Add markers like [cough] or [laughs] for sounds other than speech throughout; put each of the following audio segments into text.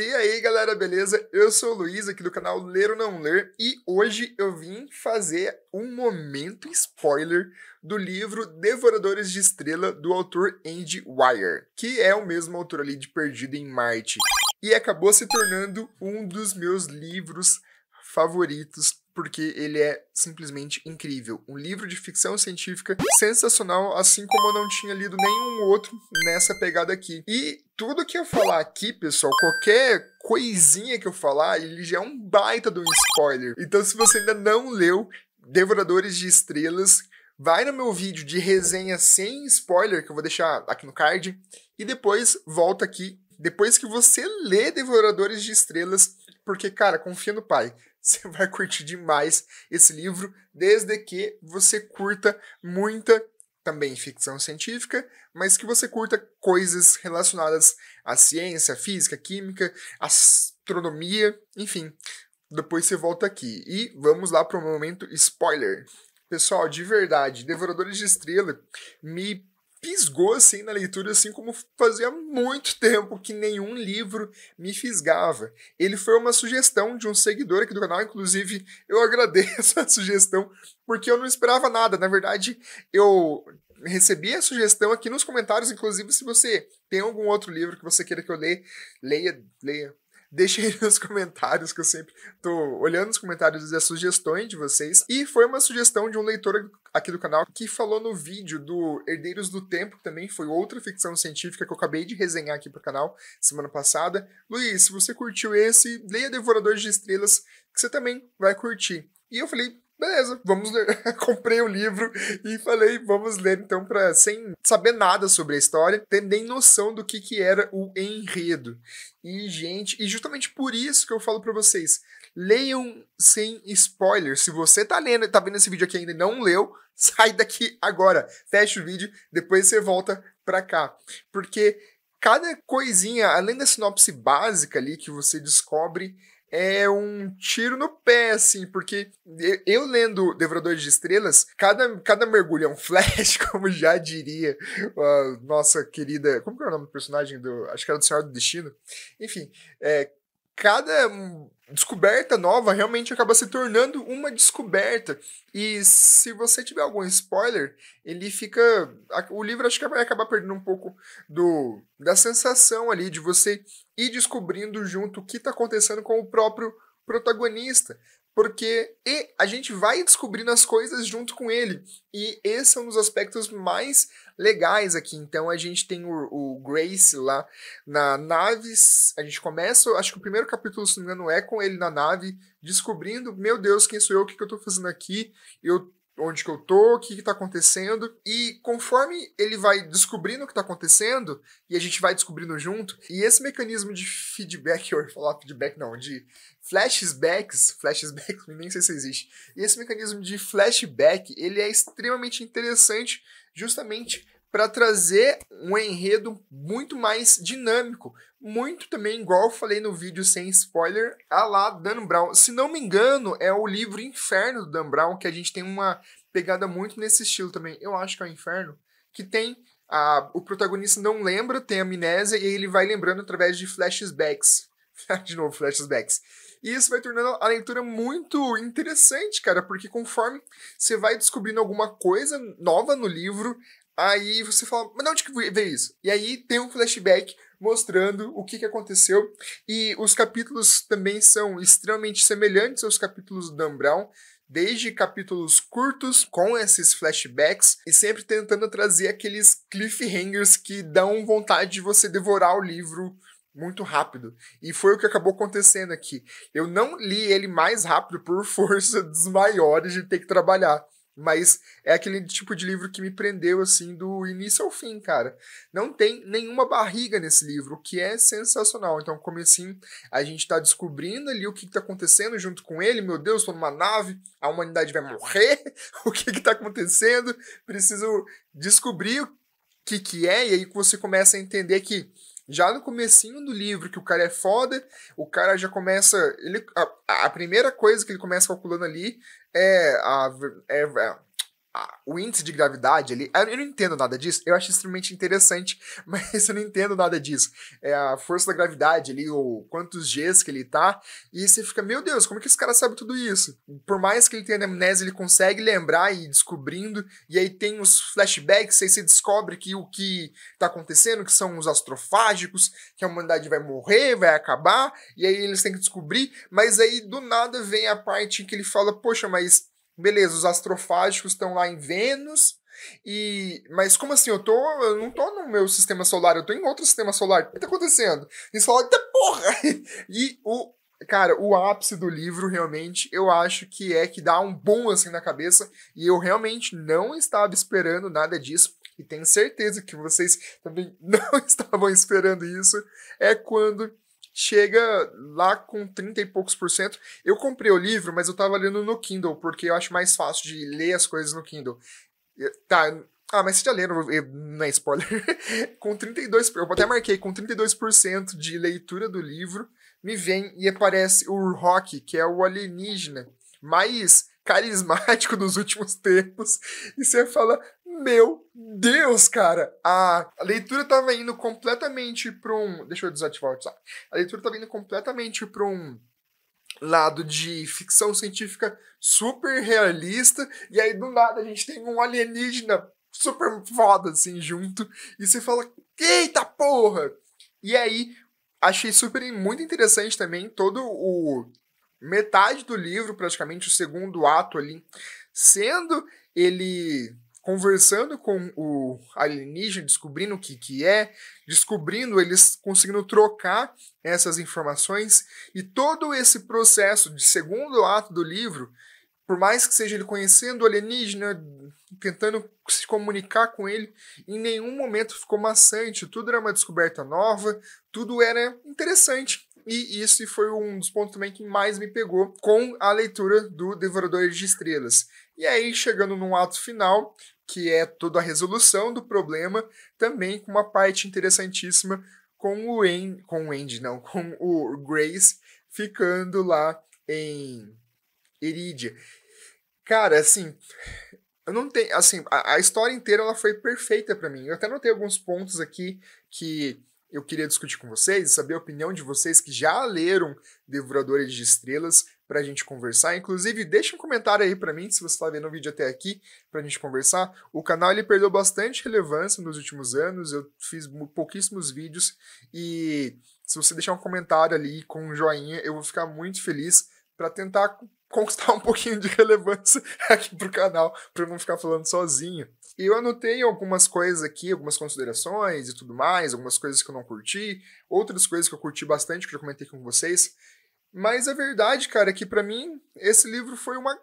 E aí, galera, beleza? Eu sou o Luiz, aqui do canal Ler ou Não Ler, e hoje eu vim fazer um momento spoiler do livro Devoradores de Estrela, do autor Andy Wire, que é o mesmo autor ali de Perdido em Marte, e acabou se tornando um dos meus livros favoritos porque ele é simplesmente incrível. Um livro de ficção científica sensacional, assim como eu não tinha lido nenhum outro nessa pegada aqui. E tudo que eu falar aqui, pessoal, qualquer coisinha que eu falar, ele já é um baita de um spoiler. Então, se você ainda não leu Devoradores de Estrelas, vai no meu vídeo de resenha sem spoiler, que eu vou deixar aqui no card, e depois volta aqui depois que você lê Devoradores de Estrelas, porque, cara, confia no pai. [laughs] Você vai curtir demais esse livro, desde que você curta muita também ficção científica, mas que você curta coisas relacionadas à ciência, física, química, astronomia, enfim. Depois você volta aqui. E vamos lá para o momento spoiler. Pessoal, de verdade, Devoradores de Estrela me fisgou assim na leitura, assim como fazia muito tempo que nenhum livro me fisgava. Ele foi uma sugestão de um seguidor aqui do canal, inclusive eu [laughs] agradeço a sugestão, porque eu não esperava nada. Na verdade, eu recebi a sugestão aqui nos comentários, inclusive se você tem algum outro livro que você queira que eu leia, leia, leia, Deixe aí [laughs] nos comentários, que eu sempre tô olhando os comentários e as sugestões de vocês. E foi uma sugestão de um leitor aqui do canal que falou no vídeo do Herdeiros do Tempo, que também foi outra ficção científica que eu acabei de resenhar aqui pro canal semana passada. Luiz, se você curtiu esse, leia Devoradores de Estrelas, que você também vai curtir. E eu falei beleza, vamos ler. [laughs] Comprei o livro e falei, vamos ler então para sem saber nada sobre a história, ter nem noção do que que era o enredo. E gente, e justamente por isso que eu falo para vocês, leiam sem spoiler. Se você tá lendo, tá vendo esse vídeo aqui ainda e não leu, [laughs] sai daqui agora. Fecha o vídeo, depois você volta para cá. Porque cada coisinha, além da sinopse básica ali que você descobre, é um tiro no pé, assim, porque eu, eu lendo Devoradores de Estrelas, cada, cada mergulho é um [laughs] flash, como já diria a nossa querida. Como que é o nome do personagem do. Acho que era do Senhor do Destino. Enfim, é, cada descoberta nova realmente acaba se tornando uma descoberta. E se você tiver algum spoiler, ele fica. O livro acho que vai acabar perdendo um pouco do da sensação ali de você ir descobrindo junto o que está acontecendo com o próprio protagonista porque a gente vai descobrindo as coisas junto com ele. E esse é um dos aspectos mais legais aqui. Então a gente tem o, o Grace lá na nave. A gente começa, acho que o primeiro capítulo, se não me engano, é com ele na nave, descobrindo: meu Deus, quem sou eu? O que, que eu tô fazendo aqui? Eu onde que eu tô, o que que tá acontecendo. E conforme ele vai descobrindo o que tá acontecendo, e a gente vai descobrindo junto, e esse mecanismo de feedback, [laughs] eu ia falar feedback não, de flashbacks, flashbacks, [laughs] nem sei se existe, e esse mecanismo de flashback, ele é extremamente interessante justamente para trazer um enredo muito mais dinâmico. Muito também, igual eu falei no vídeo sem spoiler, a lá Dan Brown. Se não me engano, é o livro Inferno do Dan Brown, que a gente tem uma pegada muito nesse estilo também. Eu acho que é o Inferno, que tem. A, o protagonista não lembra, tem amnésia, e ele vai lembrando através de flashbacks. [laughs] de novo, flashbacks. E isso vai tornando a leitura muito interessante, cara, porque conforme você vai descobrindo alguma coisa nova no livro, Aí você fala, mas de onde que veio isso? E aí tem um flashback mostrando o que, que aconteceu. E os capítulos também são extremamente semelhantes aos capítulos do Dan Brown, desde capítulos curtos com esses flashbacks e sempre tentando trazer aqueles cliffhangers que dão vontade de você devorar o livro muito rápido. E foi o que acabou acontecendo aqui. Eu não li ele mais rápido por [laughs] força dos maiores de ter que trabalhar. Mas é aquele tipo de livro que me prendeu, assim, do início ao fim, cara. Não tem nenhuma barriga nesse livro, o que é sensacional. Então, como assim, a gente tá descobrindo ali o que, que tá acontecendo junto com ele. Meu Deus, tô numa nave, a humanidade vai morrer. [laughs] o que que tá acontecendo? Preciso descobrir o que que é. E aí você começa a entender que já no comecinho do livro que o cara é foda, o cara já começa, ele a, a primeira coisa que ele começa calculando ali é a, é, é o índice de gravidade ali, eu não entendo nada disso, eu acho extremamente interessante, [laughs] mas eu não entendo nada disso. É a força da gravidade ali, ou quantos Gs que ele tá, e você fica, meu Deus, como é que esse cara sabe tudo isso? Por mais que ele tenha amnésia, ele consegue lembrar e ir descobrindo, e aí tem os flashbacks, aí você descobre que o que tá acontecendo, que são os astrofágicos, que a humanidade vai morrer, vai acabar, e aí eles têm que descobrir, mas aí do nada vem a parte em que ele fala, poxa, mas beleza, os astrofágicos estão lá em Vênus, e, mas como assim? Eu tô. Eu não tô no meu sistema solar, eu tô em outro sistema solar. O que tá acontecendo? Eles falam, eita porra! [laughs] E o. Cara, o ápice do livro, realmente, eu acho que é que dá um bom assim na cabeça. E eu realmente não estava esperando nada disso. E tenho certeza que vocês também [laughs] não estavam esperando isso. É quando chega lá com 30 e poucos por cento. Eu comprei o livro, mas eu tava lendo no Kindle, porque eu acho mais fácil de ler as coisas no Kindle. tá, ah, mas vocês já leram, não é spoiler, [laughs] com 32%, eu até marquei, com 32% de leitura do livro, me vem e aparece o Rock, que é o alienígena mais carismático [laughs] dos últimos tempos, e você fala, meu Deus, cara! A leitura tava indo completamente pra um. Deixa eu desativar o WhatsApp. A leitura tava indo completamente pra um lado de ficção científica super realista, e aí do nada a gente tem um alienígena super foda assim junto, e você fala: Eita porra! E aí, achei super muito interessante também todo o metade do livro, praticamente o segundo ato ali, sendo ele conversando com o alienígena, descobrindo o que, que é, descobrindo eles conseguindo trocar essas informações e todo esse processo de segundo ato do livro, por mais que seja ele conhecendo o alienígena, tentando se comunicar com ele, em nenhum momento ficou maçante, tudo era uma descoberta nova, tudo era interessante. E isso foi um dos pontos também que mais me pegou com a leitura do Devorador de Estrelas. E aí, chegando num ato final, que é toda a resolução do problema, também com uma parte interessantíssima com o, end, com o end não, [laughs] com o Grace ficando lá em Eridia. Cara, assim, eu não tenho, assim, a, a história inteira ela foi perfeita para mim. Eu até notei alguns pontos aqui que eu queria discutir com vocês, saber a opinião de vocês que já leram Devoradores de Estrelas, para a gente conversar. Inclusive, deixa um comentário aí para mim, se você tá vendo o vídeo até aqui, para a gente conversar. O canal, ele perdeu bastante relevância nos últimos anos, eu fiz pouquíssimos vídeos, e se você deixar um comentário ali com um joinha, eu vou ficar muito feliz para tentar conquistar [laughs] um pouquinho de relevância aqui pro canal, para eu não ficar falando sozinho. E eu anotei algumas coisas aqui, algumas considerações e tudo mais, algumas coisas que eu não curti, outras coisas que eu curti bastante, que eu comentei com vocês. Mas a é verdade, cara, é que para mim esse livro foi uma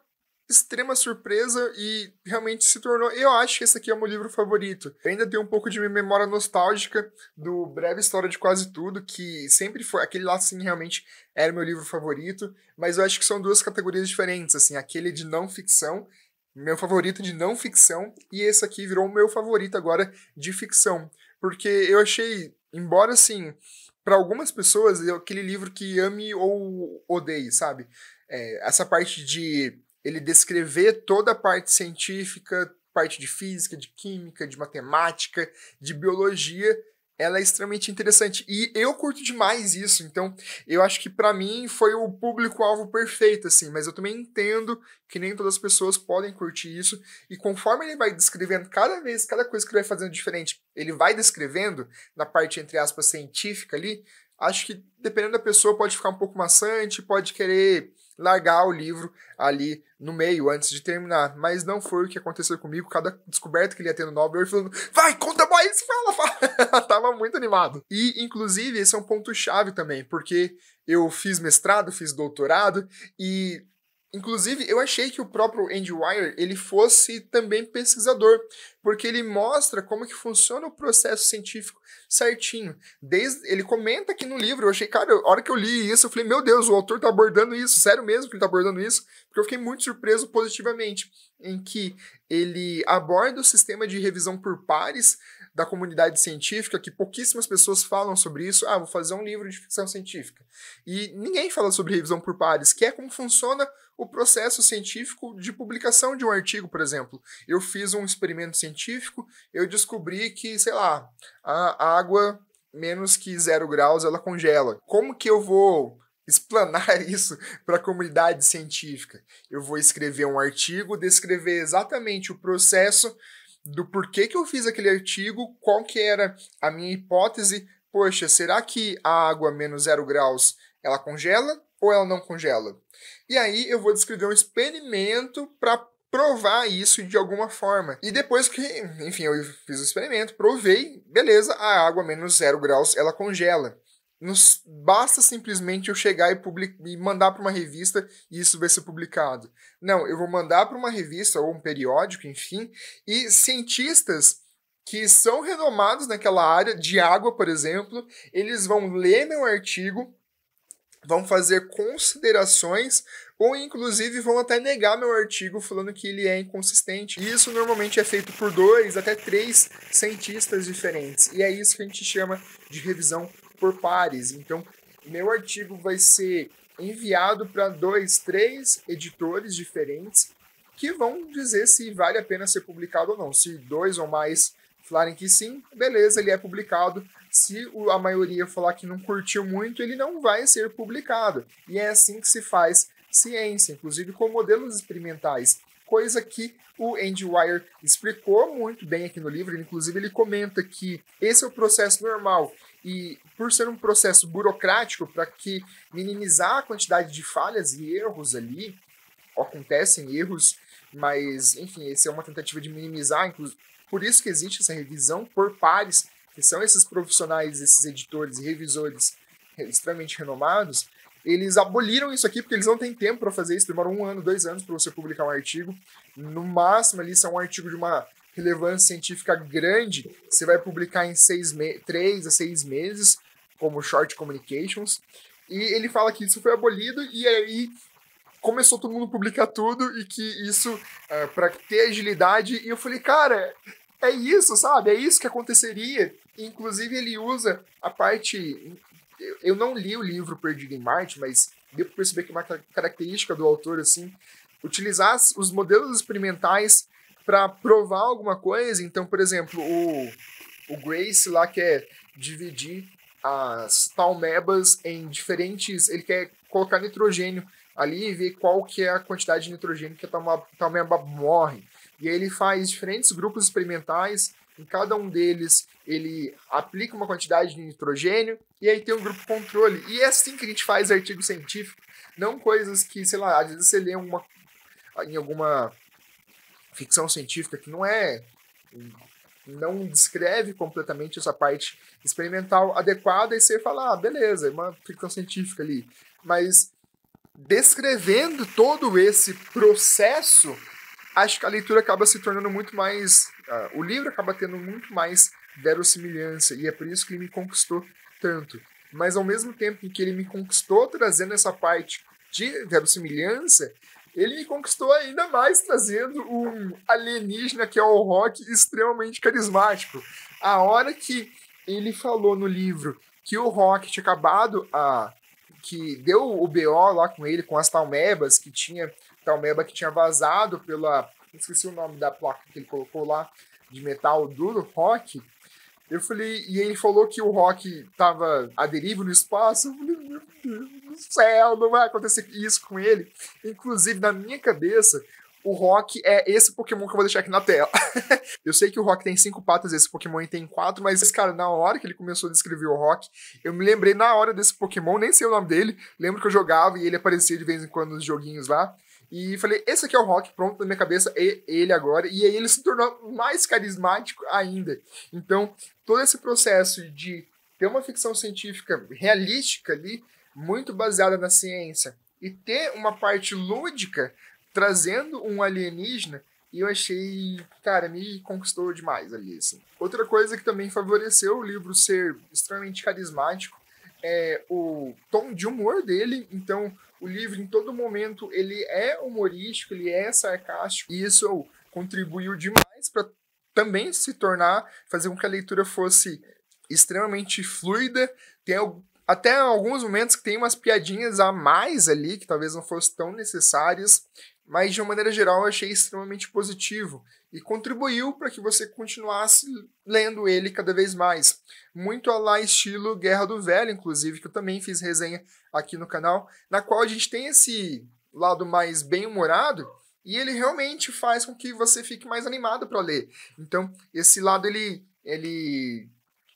extrema surpresa e realmente se tornou. Eu acho que esse aqui é o meu livro favorito. Eu ainda tem um pouco de minha memória nostálgica do Breve História de Quase Tudo, que sempre foi. Aquele lá, sim, realmente era meu livro favorito, mas eu acho que são duas categorias diferentes, assim, aquele de não ficção. Meu favorito de não ficção, e esse aqui virou o meu favorito agora de ficção. Porque eu achei, embora assim, para algumas pessoas, é aquele livro que ame ou odeie, sabe? É, essa parte de ele descrever toda a parte científica, parte de física, de química, de matemática, de biologia, ela é extremamente interessante. E eu curto demais isso, então eu acho que para mim foi o público-alvo perfeito, assim, mas eu também entendo que nem todas as pessoas podem curtir isso, e conforme ele vai descrevendo cada vez, cada coisa que ele vai fazendo diferente, ele vai descrevendo na parte, entre aspas, científica ali, acho que dependendo da pessoa pode ficar um pouco maçante, pode querer largar o livro ali no meio, antes de terminar. Mas não foi o que aconteceu comigo. Cada descoberta que ele ia tendo Nobel eu falando, vai, conta mais, fala, fala. [laughs] Tava muito animado. E, inclusive, esse é um ponto-chave também, porque eu fiz mestrado, fiz doutorado e Inclusive, eu achei que o próprio Andy Wire, ele fosse também pesquisador, porque ele mostra como que funciona o processo científico certinho. Desde, ele comenta aqui no livro, eu achei, cara, a hora que eu li isso, eu falei, meu Deus, o autor tá abordando isso, sério mesmo que ele tá abordando isso? Porque eu fiquei muito surpreso positivamente, em que ele aborda o sistema de revisão por pares da comunidade científica, que pouquíssimas pessoas falam sobre isso. Ah, vou fazer um livro de ficção científica. E ninguém fala sobre revisão por pares, que é como funciona o processo científico de publicação de um artigo, por exemplo. Eu fiz um experimento científico, eu descobri que, sei lá, a água menos que zero graus ela congela. Como que eu vou explanar [laughs] isso para a comunidade científica? Eu vou escrever um artigo, descrever exatamente o processo do porquê que eu fiz aquele artigo, qual que era a minha hipótese. Poxa, será que a água menos zero graus ela congela? ou ela não congela? E aí eu vou descrever um experimento para provar isso de alguma forma. E depois que, enfim, eu fiz o experimento, provei, beleza, a água menos zero graus ela congela. Nos, basta simplesmente eu chegar e, public, e mandar para uma revista e isso vai ser publicado. Não, eu vou mandar para uma revista ou um periódico, enfim, e cientistas que são renomados naquela área de água, por exemplo, eles vão ler meu artigo vão fazer considerações ou inclusive vão até negar meu artigo falando que ele é inconsistente. E isso normalmente é feito por dois até três cientistas diferentes. E é isso que a gente chama de revisão por pares. Então, meu artigo vai ser enviado para dois, três editores diferentes que vão dizer se vale a pena ser publicado ou não. Se dois ou mais falarem que sim, beleza, ele é publicado se a maioria falar que não curtiu muito, ele não vai ser publicado. E é assim que se faz ciência, inclusive com modelos experimentais, coisa que o Andy Wire explicou muito bem aqui no livro. Inclusive, ele comenta que esse é o processo normal e, por ser um processo burocrático, para que minimizar a quantidade de falhas e erros ali, acontecem erros, mas enfim, essa é uma tentativa de minimizar, inclusive. Por isso que existe essa revisão por pares que são esses profissionais, esses editores e revisores extremamente renomados, eles aboliram isso aqui porque eles não têm tempo para fazer isso, demoram um ano, dois anos para você publicar um artigo. No máximo, ali são é um artigo de uma relevância científica grande, você vai publicar em seis três a seis meses, como Short Communications. E ele fala que isso foi abolido e aí começou todo mundo a publicar tudo e que isso, é, eh, para ter agilidade, e eu falei, cara, é isso, sabe? É isso que aconteceria Inclusive, ele usa a parte. Eu não li o livro Perdido em Marte, mas deu para perceber que é uma característica do autor, assim, utilizar os modelos experimentais para provar alguma coisa. Então, por exemplo, o, o Grace lá quer dividir as talmebas em diferentes. Ele quer colocar nitrogênio ali e ver qual que é a quantidade de nitrogênio que a talmeba morre. E aí ele faz diferentes grupos experimentais em cada um deles, ele aplica uma quantidade de nitrogênio e aí tem um grupo controle. E é assim que a gente faz artigo científico, não coisas que, sei lá, às vezes você lê uma, em alguma ficção científica que não é não descreve completamente essa parte experimental adequada e você fala, ah, beleza, é uma ficção científica ali. Mas descrevendo todo esse processo, acho que a leitura acaba se tornando muito mais o livro acaba tendo muito mais verossimilhança e é por isso que ele me conquistou tanto. Mas ao mesmo tempo em que ele me conquistou trazendo essa parte de verossimilhança, ele me conquistou ainda mais trazendo um alienígena que é o rock extremamente carismático. A hora que ele falou no livro que o rock tinha acabado a que deu o BO lá com ele com as talmebas que tinha talmeba que tinha vazado pela esqueci o nome da placa que ele colocou lá, de metal duro, rock. Eu falei, e ele falou que o rock tava a deriva no espaço. Eu falei, meu Deus do céu, não vai acontecer isso com ele. Inclusive, na minha cabeça, o Rock é esse Pokémon que eu vou deixar aqui na tela. [laughs] eu sei que o Rock tem cinco patas, esse Pokémon tem quatro, mas esse cara, na hora que ele começou a descrever o Rock, eu me lembrei na hora desse Pokémon, nem sei o nome dele, lembro que eu jogava e ele aparecia de vez em quando nos joguinhos lá. E falei, esse aqui é o rock pronto na minha cabeça, e ele agora. E aí ele se tornou mais carismático ainda. Então, todo esse processo de ter uma ficção científica realística ali, muito baseada na ciência, e ter uma parte lúdica trazendo um alienígena, eu achei, cara, me conquistou demais ali, assim. Outra coisa que também favoreceu o livro ser extremamente carismático é, o tom de humor dele, então o livro em todo momento ele é humorístico, ele é sarcástico, e isso contribuiu demais para também se tornar, fazer com que a leitura fosse extremamente fluida, tem até alguns momentos que tem umas piadinhas a mais ali, que talvez não fossem tão necessárias, mas de uma maneira geral eu achei extremamente positivo e contribuiu para que você continuasse lendo ele cada vez mais. Muito a lá estilo Guerra do Velho, inclusive, que eu também fiz resenha aqui no canal, na qual a gente tem esse lado mais bem-humorado e ele realmente faz com que você fique mais animado para ler. Então, esse lado ele ele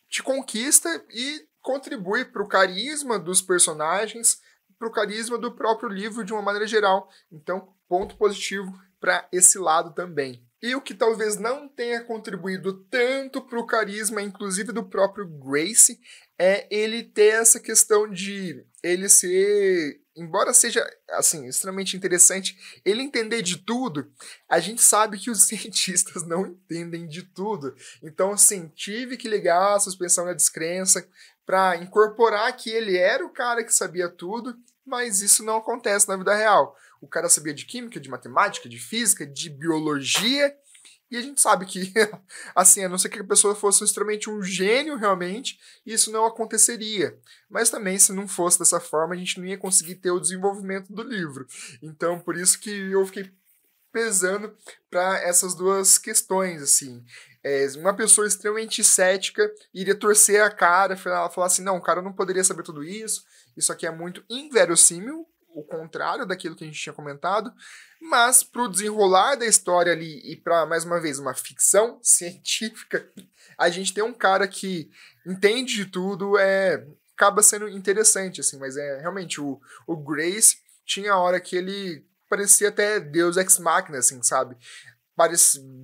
te conquista e contribui para o carisma dos personagens, para o carisma do próprio livro de uma maneira geral. Então, ponto positivo para esse lado também. E o que talvez não tenha contribuído tanto para o carisma, inclusive do próprio Grace, é ele ter essa questão de ele ser, embora seja assim extremamente interessante, ele entender de tudo. A gente sabe que os [laughs] cientistas não entendem de tudo. Então, assim, tive que ligar a suspensão da descrença para incorporar que ele era o cara que sabia tudo, mas isso não acontece na vida real. O cara sabia de química, de matemática, de física, de biologia. E a gente sabe que, [laughs] assim, a não ser que a pessoa fosse extremamente um gênio realmente, isso não aconteceria. Mas também, se não fosse dessa forma, a gente não ia conseguir ter o desenvolvimento do livro. Então, por isso que eu fiquei pesando para essas duas questões, assim. É, uma pessoa extremamente cética iria torcer a cara, falar, falar assim, não, o cara não poderia saber tudo isso, isso aqui é muito inverossímil, o contrário daquilo que a gente tinha comentado, mas para o desenrolar da história ali e para, mais uma vez, uma ficção [laughs] científica, a gente tem um cara que entende de tudo, é acaba sendo interessante, assim, mas é realmente o, o Grace tinha a hora que ele parecia até Deus ex machina, assim, sabe?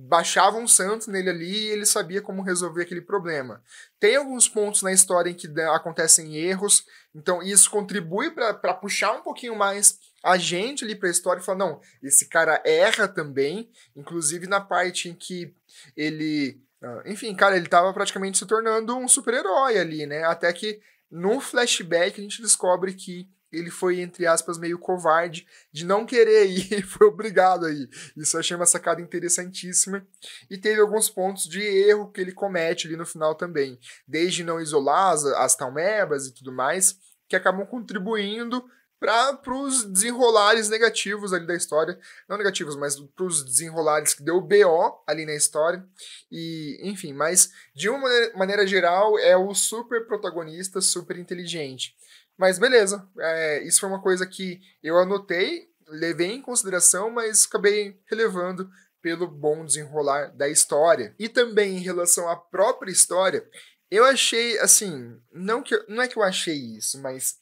baixava um santo nele ali e ele sabia como resolver aquele problema. Tem alguns pontos na história em que acontecem erros, então isso contribui para puxar um pouquinho mais a gente ali para a história e falar: não, esse cara erra também, inclusive na parte em que ele. Ah, enfim, cara, ele estava praticamente se tornando um super-herói ali, né? Até que no flashback a gente descobre que ele foi, entre aspas, meio covarde de não querer ir, [laughs] foi obrigado a ir. Isso eu achei uma sacada interessantíssima. E teve alguns pontos de erro que ele comete ali no final também, desde não isolar as, as talmebas e tudo mais, que acabam contribuindo para os desenrolares negativos ali da história. Não negativos, mas para os desenrolares que deu BO ali na história. E, enfim, mas de uma maneira geral, é o super protagonista, super inteligente. Mas beleza, é, isso foi uma coisa que eu anotei, levei em consideração, mas acabei relevando pelo bom desenrolar da história. E também em relação à própria história, eu achei assim, não que não é que eu achei isso, mas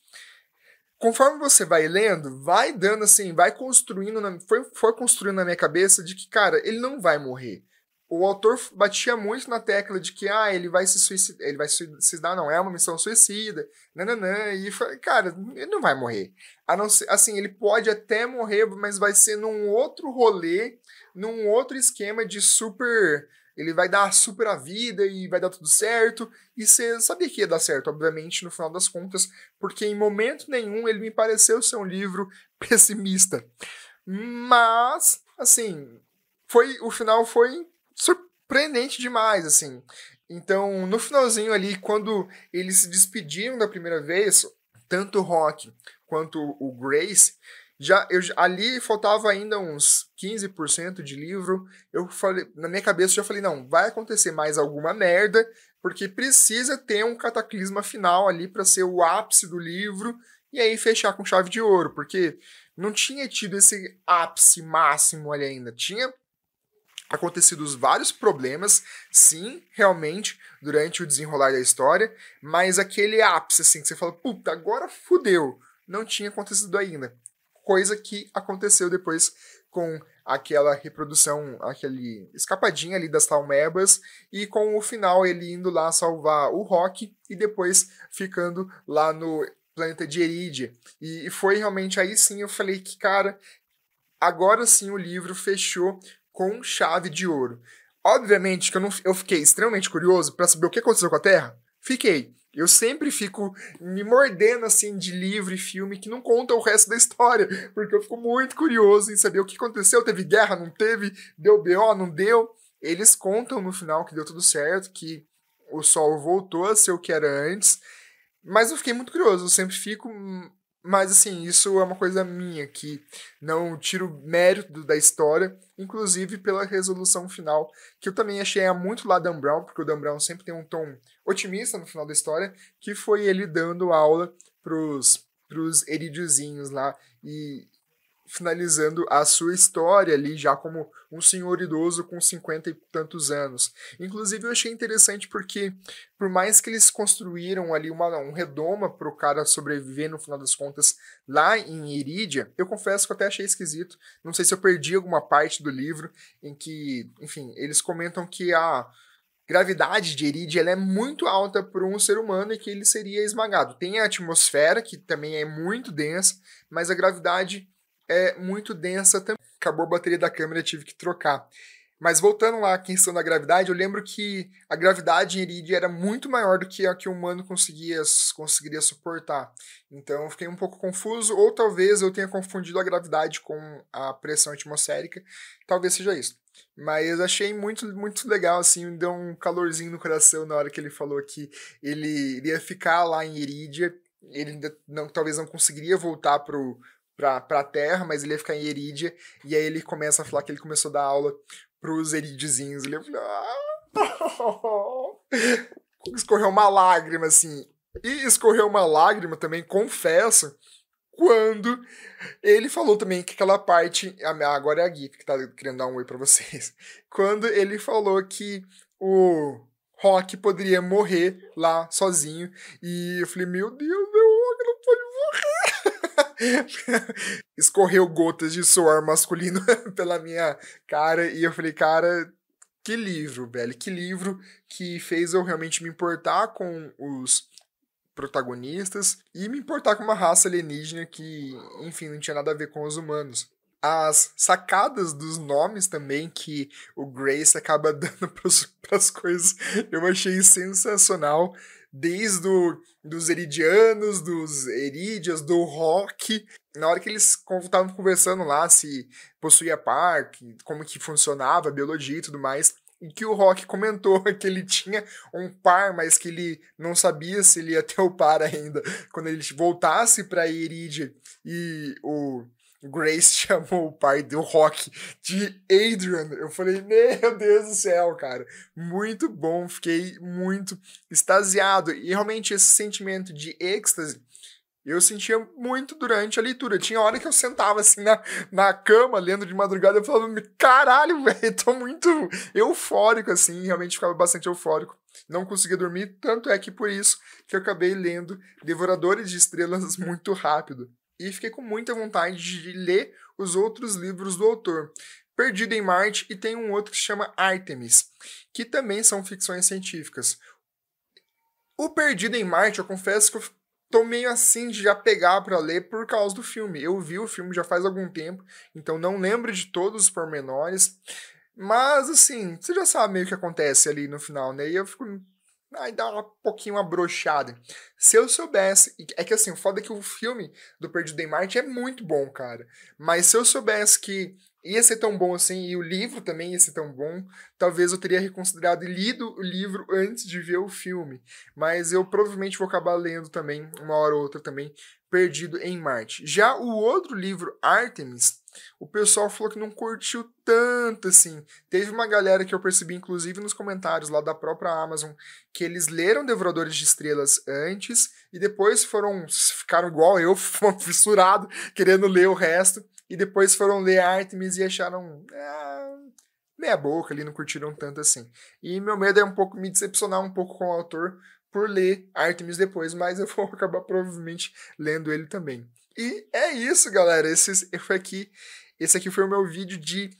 conforme você vai lendo, vai dando assim, vai construindo, na, foi, foi construindo na minha cabeça de que, cara, ele não vai morrer o autor batia muito na tecla de que ah, ele vai se suicidar, ele vai se suicidar, não, é uma missão suicida, nananã, e cara, ele não vai morrer. A não ser, assim, ele pode até morrer, mas vai ser num outro rolê, num outro esquema de super. Ele vai dar super a vida e vai dar tudo certo. E você sabia que ia dar certo, obviamente, no final das contas, porque em momento nenhum ele me pareceu ser um livro [laughs] pessimista. Mas, assim, foi o final foi surpreendente demais, assim. Então, no finalzinho ali, quando eles se despediram da primeira vez, tanto o Rock quanto o Grace, já eu, ali faltava ainda uns 15% de livro. Eu falei, na minha cabeça já falei, não, vai acontecer mais alguma merda, porque precisa ter um cataclisma final ali para ser o ápice do livro e aí fechar com chave de ouro, porque não tinha tido esse ápice máximo ali ainda. Tinha acontecidos vários problemas, sim, realmente, durante o desenrolar da história, mas aquele ápice, assim, que você fala, puta, agora fudeu, não tinha acontecido ainda. Coisa que aconteceu depois com aquela reprodução, aquele escapadinha ali das Talmebas, e com o final ele indo lá salvar o Rock e depois ficando lá no planeta de Eridia. E foi realmente aí sim eu falei que, cara, agora sim o livro fechou com chave de ouro. Obviamente que eu, não, eu fiquei extremamente curioso para saber o que aconteceu com a Terra. Fiquei. Eu sempre fico me mordendo assim de livro e filme que não conta o resto da história, porque eu fico muito curioso em saber o que aconteceu. Teve guerra, não teve? Deu BO, não deu? Eles contam no final que deu tudo certo, que o sol voltou a ser o que era antes. Mas eu fiquei muito curioso, eu sempre fico hum, mas, assim, isso é uma coisa minha, que não tiro mérito da história, inclusive pela resolução final, que eu também achei muito lá Dan Brown, porque o Dan Brown sempre tem um tom otimista no final da história, que foi ele dando aula pros, pros eridiozinhos lá, e finalizando a sua história ali já como um senhor idoso com cinquenta e tantos anos. Inclusive eu achei interessante porque por mais que eles construíram ali uma, um redoma para o cara sobreviver no final das contas lá em Irídia, eu confesso que eu até achei esquisito. Não sei se eu perdi alguma parte do livro em que, enfim, eles comentam que a gravidade de Eridia é muito alta para um ser humano e que ele seria esmagado. Tem a atmosfera, que também é muito densa, mas a gravidade é muito densa também. Acabou a bateria da câmera, tive que trocar. Mas voltando lá à questão da gravidade, eu lembro que a gravidade em Eridia era muito maior do que a que o humano conseguia, conseguiria suportar. Então eu fiquei um pouco confuso, ou talvez eu tenha confundido a gravidade com a pressão atmosférica, talvez seja isso. Mas achei muito, muito legal, assim, deu um calorzinho no coração na hora que ele falou que ele iria ficar lá em Iridia ele não, talvez não conseguiria voltar pro, pra, pra Terra, mas ele ia ficar em Eridia. E aí ele começa a falar que ele começou a dar aula pros Eridizinhos. Ele falou. [laughs] Ah, escorreu uma lágrima, assim. E escorreu uma lágrima também, confesso, quando ele falou também que aquela parte. Agora é a Gif que tá querendo dar um oi pra vocês. [laughs] Quando ele falou que o Rock poderia morrer lá sozinho. E eu falei, meu Deus [laughs] Escorreu gotas de suor masculino [laughs] pela minha cara e eu falei, cara, que livro, velho, que livro que fez eu realmente me importar com os protagonistas e me importar com uma raça alienígena que, enfim, não tinha nada a ver com os humanos. As sacadas dos nomes também que o Grace acaba [laughs] dando para as coisas, eu achei sensacional desde os Eridianos, dos Erídeos, do Rock. Na hora que eles estavam conversando lá se possuía par, como que funcionava a biologia e tudo mais, e que o Rock comentou [laughs] que ele tinha um par, mas que ele não sabia se ele ia ter o par ainda. Quando ele voltasse para Eridia e o Grace [laughs] chamou o pai do Rock de Adrian. Eu falei, meu Deus do céu, cara. Muito bom, fiquei muito extasiado. E realmente esse sentimento de êxtase eu sentia muito durante a leitura. Tinha hora que eu sentava assim na, na cama, lendo de madrugada, eu falava, caralho, [laughs] velho, tô muito eufórico, assim, realmente ficava bastante eufórico. Não conseguia dormir, tanto é que por isso que eu acabei lendo Devoradores de Estrelas [laughs] muito rápido e fiquei com muita vontade de ler os outros livros do autor. Perdido em Marte e tem um outro que se chama Artemis, que também são ficções científicas. O Perdido em Marte, eu confesso que eu tô meio assim de já pegar para ler por causa do filme. Eu vi o filme já faz algum tempo, então não lembro de todos os pormenores. Mas assim, você já sabe meio que acontece ali no final, né? E eu fico Aí dá um pouquinho uma brochada. Se eu soubesse. É que assim, o foda é que o filme do Perdido em Marte é muito bom, cara. Mas se eu soubesse que ia ser tão bom assim, e o livro também ia ser tão bom, talvez eu teria reconsiderado e lido o livro antes de ver o filme. Mas eu provavelmente vou acabar lendo também, uma hora ou outra também, Perdido em Marte. Já o outro livro, Artemis, o pessoal falou que não curtiu tanto assim. Teve uma galera que eu percebi, inclusive, nos comentários lá da própria Amazon, que eles leram Devoradores de Estrelas antes e depois foram. ficaram igual eu, [laughs] fissurado, querendo ler o resto, e depois foram ler Artemis e acharam. Ah, meia boca ali, não curtiram tanto assim. E meu medo é um pouco me decepcionar um pouco com o autor por ler Artemis depois, mas eu [laughs] vou acabar provavelmente lendo ele também. E é isso, galera. Esse foi aqui. Esse aqui foi o meu vídeo de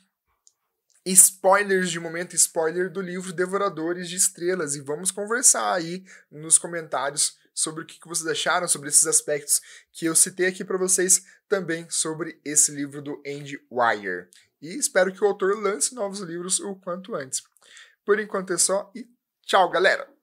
spoilers de momento spoiler do livro Devoradores de Estrelas. E vamos conversar aí nos comentários sobre o que vocês acharam, sobre esses aspectos que eu citei aqui para vocês também sobre esse livro do Andy Wire. E espero que o autor lance novos livros o quanto antes. Por enquanto é só e tchau, galera!